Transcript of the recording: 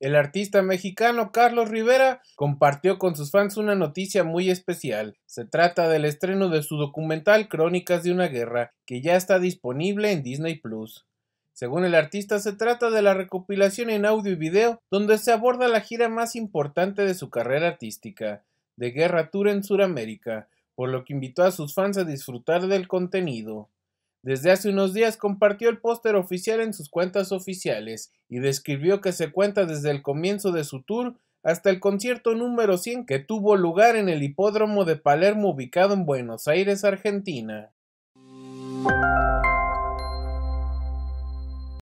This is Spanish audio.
el artista mexicano Carlos Rivera compartió con sus fans una noticia muy especial. Se trata del estreno de su documental Crónicas de una Guerra, que ya está disponible en Disney Plus. Según el artista, se trata de la recopilación en audio y video donde se aborda la gira más importante de su carrera artística, de Guerra Tour en Sudamérica, por lo que invitó a sus fans a disfrutar del contenido. Desde hace unos días compartió el póster oficial en sus cuentas oficiales y describió que se cuenta desde el comienzo de su tour hasta el concierto número 100 que tuvo lugar en el hipódromo de Palermo ubicado en Buenos Aires, Argentina.